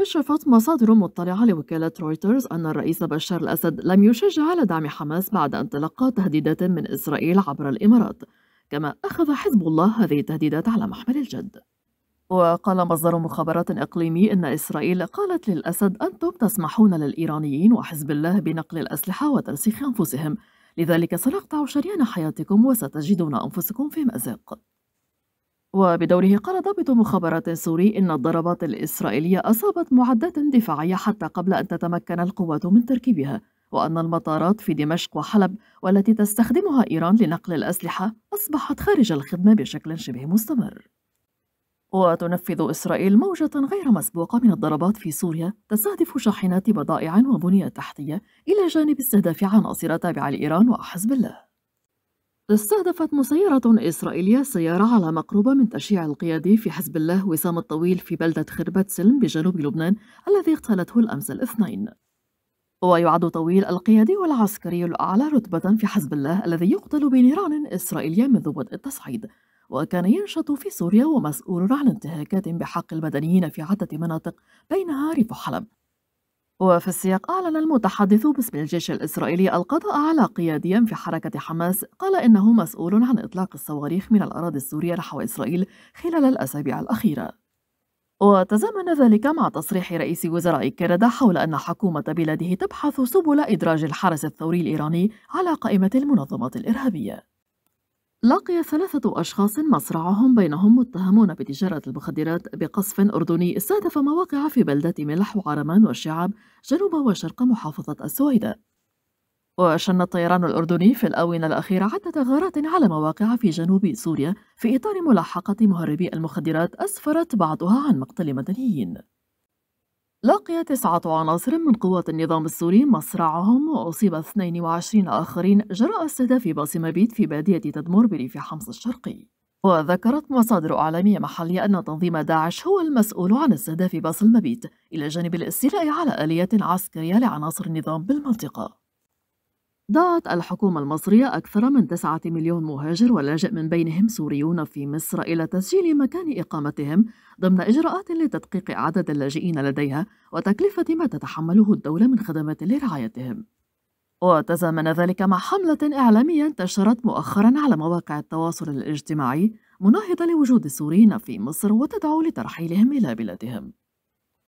كشفت مصادر مطلعة لوكالة رويترز أن الرئيس بشار الأسد لم يشجع على دعم حماس بعد أن تلقى تهديدات من إسرائيل عبر الإمارات كما أخذ حزب الله هذه التهديدات على محمل الجد وقال مصدر مخابرات إقليمي أن إسرائيل قالت للأسد أنتم تسمحون للإيرانيين وحزب الله بنقل الأسلحة وترسيخ أنفسهم لذلك سنقطع شريان حياتكم وستجدون أنفسكم في مأزق وبدوره قال ضابط مخابرات سوري إن الضربات الإسرائيلية أصابت معدات دفاعية حتى قبل أن تتمكن القوات من تركيبها وأن المطارات في دمشق وحلب والتي تستخدمها إيران لنقل الأسلحة أصبحت خارج الخدمة بشكل شبه مستمر وتنفذ إسرائيل موجة غير مسبوقة من الضربات في سوريا تستهدف شاحنات بضائع وبنية تحتية إلى جانب استهداف عناصر تابعة لإيران وحزب الله استهدفت مسيرة إسرائيلية سيارة على مقربة من تشييع القيادي في حزب الله وسام الطويل في بلدة خربت سلم بجنوب لبنان الذي اغتالته الأمس الاثنين ويعد طويل القيادي والعسكري الأعلى رتبة في حزب الله الذي يقتل بنيران إسرائيلية منذ بدء التصعيد وكان ينشط في سوريا ومسؤول عن انتهاكات بحق المدنيين في عدة مناطق بينها ريف حلب وفي السياق أعلن المتحدث باسم الجيش الإسرائيلي القضاء على قيادي في حركة حماس قال إنه مسؤول عن إطلاق الصواريخ من الأراضي السورية نحو إسرائيل خلال الأسابيع الأخيرة وتزامن ذلك مع تصريح رئيس وزراء كندا حول أن حكومة بلاده تبحث سبل إدراج الحرس الثوري الإيراني على قائمة المنظمات الإرهابية لقي ثلاثة أشخاص مصرعهم بينهم متهمون بتجارة المخدرات بقصف أردني استهدف مواقع في بلدة ملح وعرمان والشعب جنوب وشرق محافظة السويداء وشن الطيران الأردني في الآونة الأخيرة عدة غارات على مواقع في جنوب سوريا في إطار ملاحقة مهربي المخدرات أسفرت بعضها عن مقتل مدنيين لقي تسعة عناصر من قوات النظام السوري مصرعهم وأصيب 22 آخرين جراء استهداف باص مبيت في بادية تدمر بريف حمص الشرقي وذكرت مصادر أعلامية محلية أن تنظيم داعش هو المسؤول عن استهداف باص المبيت إلى جانب الاستيلاء على آليات عسكرية لعناصر النظام بالمنطقة دعت الحكومة المصرية أكثر من تسعة مليون مهاجر ولاجئ من بينهم سوريون في مصر إلى تسجيل مكان إقامتهم ضمن إجراءات لتدقيق عدد اللاجئين لديها وتكلفة ما تتحمله الدولة من خدمات لرعايتهم وتزامن ذلك مع حملة إعلامية انتشرت مؤخرا على مواقع التواصل الاجتماعي مناهضة لوجود السوريين في مصر وتدعو لترحيلهم إلى بلادهم